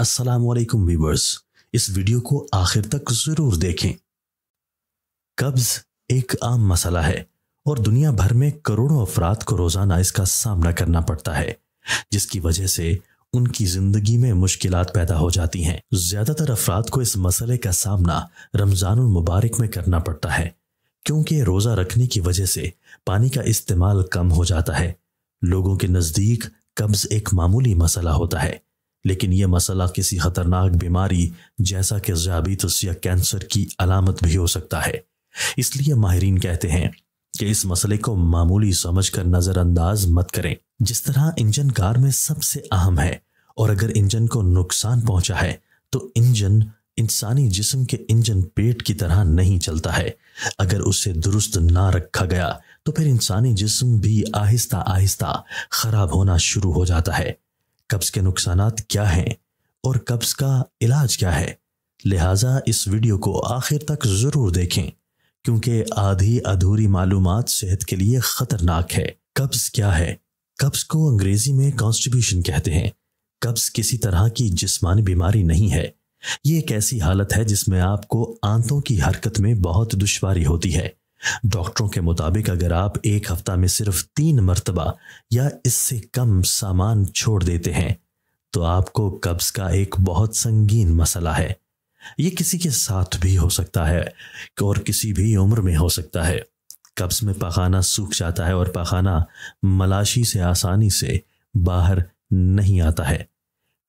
अस्सलाम वालेकुम व्यूवर्स इस वीडियो को आखिर तक जरूर देखें कब्ज एक आम मसला है और दुनिया भर में करोड़ों अफराद को रोजाना इसका सामना करना पड़ता है जिसकी वजह से उनकी जिंदगी में मुश्किल पैदा हो जाती हैं ज्यादातर अफराद को इस मसले का सामना रमजान मुबारक में करना पड़ता है क्योंकि रोज़ा रखने की वजह से पानी का इस्तेमाल कम हो जाता है लोगों के नज़दीक कब्ज़ एक मामूली मसला होता है लेकिन यह मसला किसी खतरनाक बीमारी जैसा कि जाबीतस या कैंसर की अलामत भी हो सकता है इसलिए माहरीन कहते हैं कि इस मसले को मामूली समझकर नज़रअंदाज मत करें जिस तरह इंजन कार में सबसे अहम है और अगर इंजन को नुकसान पहुंचा है तो इंजन इंसानी जिस्म के इंजन पेट की तरह नहीं चलता है अगर उसे दुरुस्त ना रखा गया तो फिर इंसानी जिस्म भी आहिस्ता आहिस्ता खराब होना शुरू हो जाता है कब्ज़ के नुकसान क्या हैं और कब्ज़ का इलाज क्या है लिहाजा इस वीडियो को आखिर तक ज़रूर देखें क्योंकि आधी अधूरी मालूम सेहत के लिए ख़तरनाक है कब्ज़ क्या है कब्ज़ को अंग्रेज़ी में कॉन्स्टिब्यूशन कहते हैं कब्ज़ किसी तरह की जिस्मानी बीमारी नहीं है ये एक ऐसी हालत है जिसमें आपको आंतों की हरकत में बहुत दुश्वारी होती है डॉक्टरों के मुताबिक अगर आप एक हफ्ता में सिर्फ तीन मरतबा या इससे कम सामान छोड़ देते हैं तो आपको कब्ज का एक बहुत संगीन मसला है ये किसी के साथ भी हो सकता है और किसी भी उम्र में हो सकता है कब्ज में पखाना सूख जाता है और पखाना मलाशी से आसानी से बाहर नहीं आता है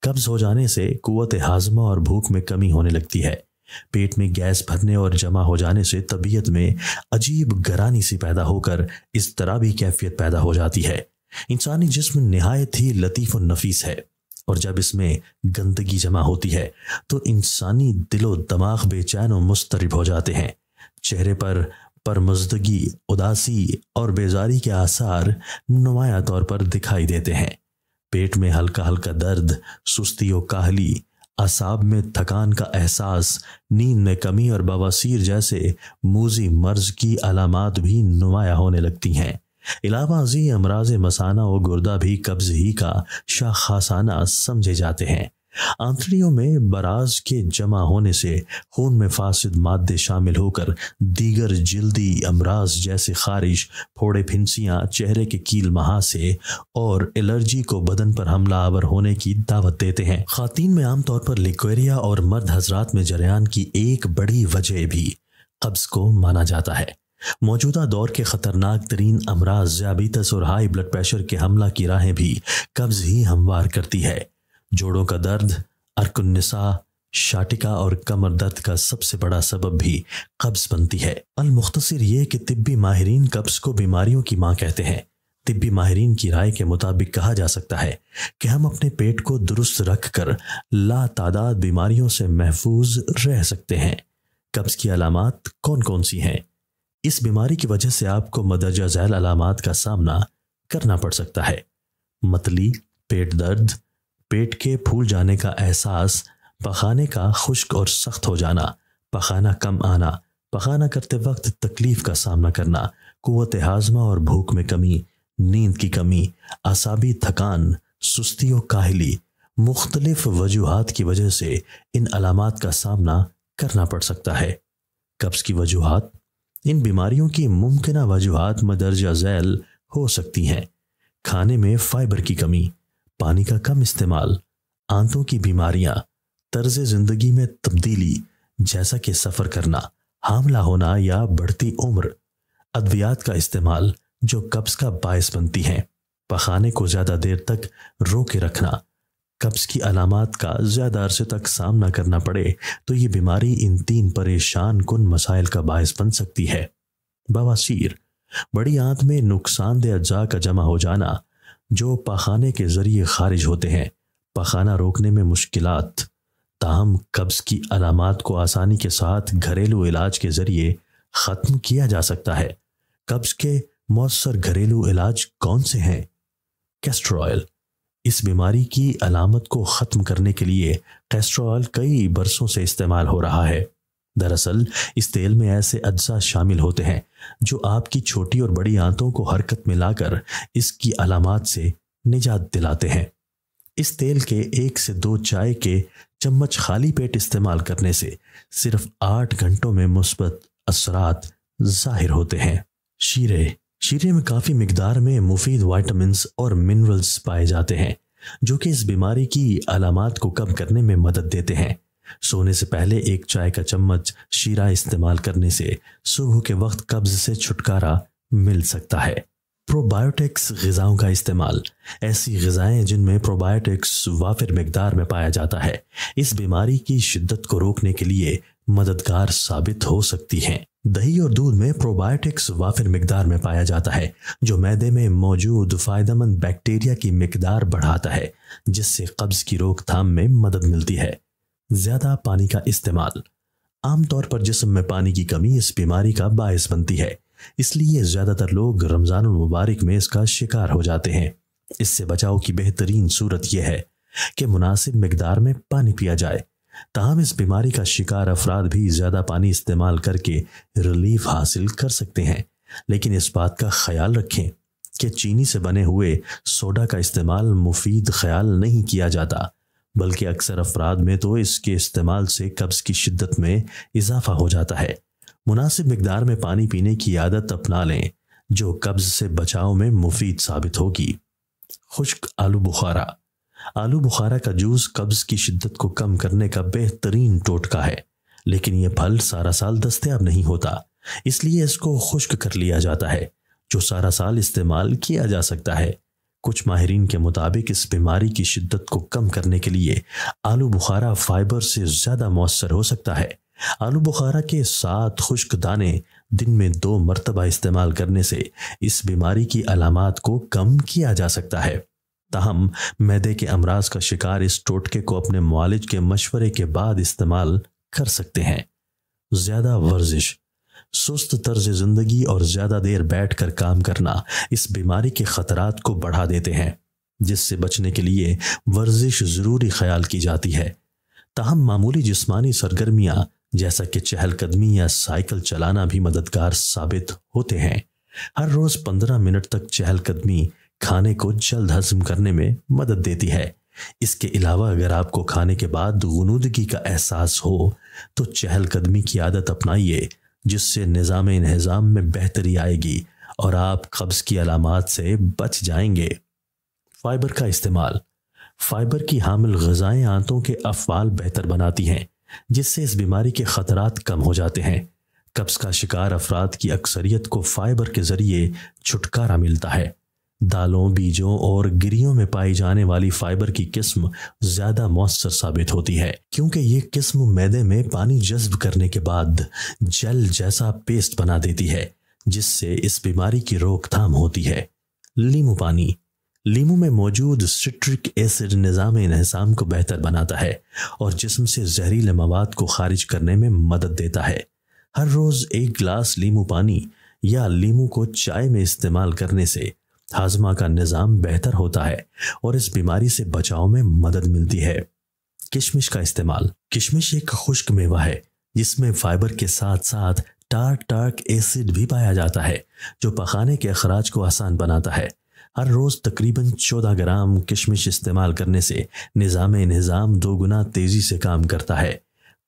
कब्ज हो जाने से कुत हाजमा और भूख में कमी होने लगती है पेट में गैस भरने और जमा हो जाने से तबीयत में अजीब गरानी सी पैदा होकर इस तरह भी कैफियत पैदा हो जाती है इंसानी जिस्म नहायत ही लतीफ़ और नफीस है और जब इसमें गंदगी जमा होती है तो इंसानी दिलो दमाग बेचैन और मुस्तरब हो जाते हैं चेहरे पर परमजदगी उदासी और बेजारी के आसार नुमाया तौर पर दिखाई देते हैं पेट में हल्का हल्का दर्द सुस्ती और काहली असाब में थकान का एहसास नींद में कमी और बवासीर जैसे मूजी मर्ज की अलामत भी नुमाया होने लगती हैं इलावाजी अमराज मसाना और गुर्दा भी कब्ज ही का शाह खासाना समझे जाते हैं आंतड़ियों में बराज के जमा होने से खून में फासिद मादे शामिल होकर दीगर जल्दी अमराज जैसे खारिश फोड़े फिंसियाँ चेहरे के कील महा से और एलर्जी को बदन पर हमला आवर होने की दावत देते हैं खातिन में आमतौर पर लिक्वेरिया और मर्द हजरात में जरियान की एक बड़ी वजह भी कब्ज को माना जाता है मौजूदा दौर के ख़तरनाक तरीन अमराज जाबीतस और हाई ब्लड प्रेशर के हमला की राहें भी कब्ज़ ही हमवार करती है जोड़ों का दर्द अर्कनसा शाटिका और कमर दर्द का सबसे बड़ा सबब भी कब्ज बनती है अलमुख्तर यह कि तिब्बी माहरीन कब्ज को बीमारियों की माँ कहते हैं तिब्बी माहरीन की राय के मुताबिक कहा जा सकता है कि हम अपने पेट को दुरुस्त रख कर ला तादाद बीमारियों से महफूज रह सकते हैं कब्ज की अलामत कौन कौन सी हैं इस बीमारी की वजह से आपको मदरजा झैल अलामत का सामना करना पड़ सकता है मतली पेट दर्द पेट के फूल जाने का एहसास पखाने का खुश्क और सख्त हो जाना पखाना कम आना पखाना करते वक्त तकलीफ का सामना करना कुत हाजमा और भूख में कमी नींद की कमी असाबी थकान सुस्ती और काहली मुख्तलिफ वजूहत की वजह से इन अलामत का सामना करना पड़ सकता है कब्ज़ की वजूहत इन बीमारियों की मुमकिन वजूहत मदरजा झैल हो सकती हैं खाने में फाइबर की कमी पानी का कम इस्तेमाल आंतों की बीमारियां तर्ज जिंदगी में तब्दीली जैसा कि सफ़र करना हमला होना या बढ़ती उम्र अद्वियात का इस्तेमाल जो कब्ज़ का बायस बनती हैं पखाने को ज़्यादा देर तक रोके रखना कब्ज़ की अलामत का ज़्यादा अरसे तक सामना करना पड़े तो ये बीमारी इन तीन परेशान कन मसाइल का बायस बन सकती है बवासीर बड़ी आंत में नुकसानदेह अज्जा का जमा हो जाना जो पखाने के ज़रिए खारिज होते हैं पखाना रोकने में मुश्किल ताहम कब्ज़ की अलामत को आसानी के साथ घरेलू इलाज के ज़रिए ख़त्म किया जा सकता है कब्ज़ के मौसर घरेलू इलाज कौन से हैं कैस्ट्रॉयल इस बीमारी की अलामत को ख़त्म करने के लिए कैस्ट्रॉयल कई बरसों से इस्तेमाल हो रहा है दरअसल इस तेल में ऐसे अज्जा शामिल होते हैं जो आपकी छोटी और बड़ी आंतों को हरकत में लाकर इसकी अलामत से निजात दिलाते हैं इस तेल के एक से दो चाय के चम्मच खाली पेट इस्तेमाल करने से सिर्फ आठ घंटों में मुस्बत असरात जाहिर होते हैं शीरे शीरे में काफ़ी मकदार में मुफीद वाइटमिनस और मिनरल्स पाए जाते हैं जो कि इस बीमारी की अलामत को कम करने में मदद देते हैं सोने से पहले एक चाय का चम्मच शीरा इस्तेमाल करने से सुबह के वक्त कब्ज से छुटकारा मिल सकता है प्रोबायोटिक्स गज़ाओं का इस्तेमाल ऐसी गज़ाएं जिनमें प्रोबायोटिक्स वाफिर मकदार में पाया जाता है इस बीमारी की शिद्दत को रोकने के लिए मददगार साबित हो सकती हैं दही और दूध में प्रोबायोटिक्स वाफिर मकदार में पाया जाता है जो मैदे में मौजूद फ़ायदेमंद बैक्टीरिया की मकदार बढ़ाता है जिससे कब्ज़ की रोकथाम में मदद मिलती है ज्यादा पानी का इस्तेमाल आमतौर पर जिसम में पानी की कमी इस बीमारी का बायस बनती है इसलिए ज्यादातर लोग रमजान मुबारक में इसका शिकार हो जाते हैं इससे बचाव की बेहतरीन सूरत यह है कि मुनासिब मकदार में पानी पिया जाए तहम इस बीमारी का शिकार अफराद भी ज़्यादा पानी इस्तेमाल करके रिलीफ हासिल कर सकते हैं लेकिन इस बात का ख्याल रखें कि चीनी से बने हुए सोडा का इस्तेमाल मुफीद ख्याल नहीं किया जाता बल्कि अक्सर अफराद में तो इसके इस्तेमाल से कब्ज़ की शिद्दत में इजाफा हो जाता है मुनासिब मकदार में पानी पीने की आदत अपना लें जो कब्ज़ से बचाव में मुफीद साबित होगी खुश्क आलू बुखारा आलू बुखारा का जूस कब्ज़ की शिद्दत को कम करने का बेहतरीन टोटका है लेकिन यह फल सारा साल दस्तियाब नहीं होता इसलिए इसको खुश्क कर लिया जाता है जो सारा साल इस्तेमाल किया जा सकता है कुछ माहरीन के मुताबिक इस बीमारी की शिद्दत को कम करने के लिए आलू बुखारा फाइबर से ज़्यादा मौसर हो सकता है आलू बुखारा के साथ खुश्क दाने दिन में दो मरतबा इस्तेमाल करने से इस बीमारी की अलामत को कम किया जा सकता है ताहम मैदे के अमराज का शिकार इस टोटके को अपने मालिज के मशवरे के बाद इस्तेमाल कर सकते हैं ज़्यादा वर्जिश सुस्त तर्ज जिंदगी और ज्यादा देर बैठकर काम करना इस बीमारी के खतरात को बढ़ा देते हैं जिससे बचने के लिए वर्जिश ज़रूरी ख्याल की जाती है ताहम मामूली जिस्मानी सरगर्मियाँ जैसा कि चहलकदमी या साइकिल चलाना भी मददगार साबित होते हैं हर रोज़ पंद्रह मिनट तक चहलकदमी खाने को जल्द हजम करने में मदद देती है इसके अलावा अगर आपको खाने के बाद गनूदगी का एहसास हो तो चहलकदमी की आदत अपनाइए जिससे निज़ाम इन्हज़ाम में बेहतरी आएगी और आप कब्ज़ की अलामत से बच जाएंगे फाइबर का इस्तेमाल फाइबर की हामिल गज़ाएँ आंतों के अफवाल बेहतर बनाती हैं जिससे इस बीमारी के ख़तरात कम हो जाते हैं कब्ज़ का शिकार अफराद की अक्सरियत को फाइबर के ज़रिए छुटकारा मिलता है दालों बीजों और गिरियों में पाई जाने वाली फाइबर की किस्म ज्यादा मौसर साबित होती है क्योंकि ये किस्म मैदे में पानी जज्ब करने के बाद जल जैसा पेस्ट बना देती है जिससे इस बीमारी की रोकथाम होती है लीमू पानी लीमू में मौजूद सिट्रिक एसिड निज़ाम इनहसाम को बेहतर बनाता है और जिसम से जहरीले मवाद को खारिज करने में मदद देता है हर रोज़ एक गिलास लीमू पानी या लीमू को चाय में इस्तेमाल करने से हाजमा का निज़ाम बेहतर होता है और इस बीमारी से बचाव में मदद मिलती है किशमिश का इस्तेमाल किशमिश एक खुश्क मेवा है जिसमें फाइबर के साथ साथ टार्क एसिड भी पाया जाता है जो पकाने के अखराज को आसान बनाता है हर रोज़ तकरीबन 14 ग्राम किशमिश इस्तेमाल करने से निज़ाम निज़ाम दोगुना तेज़ी से काम करता है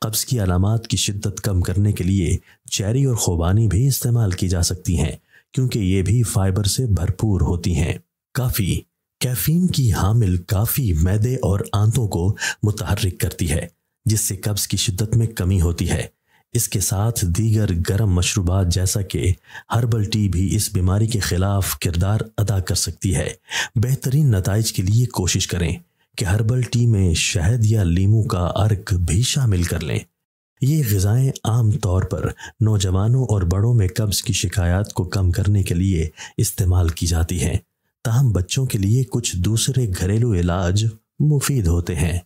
कब्ज़ की अलामत की शिद्दत कम करने के लिए चेरी और खुबानी भी इस्तेमाल की जा सकती हैं क्योंकि ये भी फाइबर से भरपूर होती हैं काफ़ी कैफीन की हामिल काफ़ी मैदे और आंतों को मुतहरक करती है जिससे कब्ज़ की शिद्दत में कमी होती है इसके साथ दीगर गर्म मशरूबात जैसा कि हर्बल टी भी इस बीमारी के ख़िलाफ़ किरदार अदा कर सकती है बेहतरीन नतज के लिए कोशिश करें कि हर्बल टी में शहद या लीमू का अर्क भी शामिल कर लें ये गज़ाएँ आम तौर पर नौजवानों और बड़ों में कब्ज़ की शिकायत को कम करने के लिए इस्तेमाल की जाती हैं ताहम बच्चों के लिए कुछ दूसरे घरेलू इलाज मुफीद होते हैं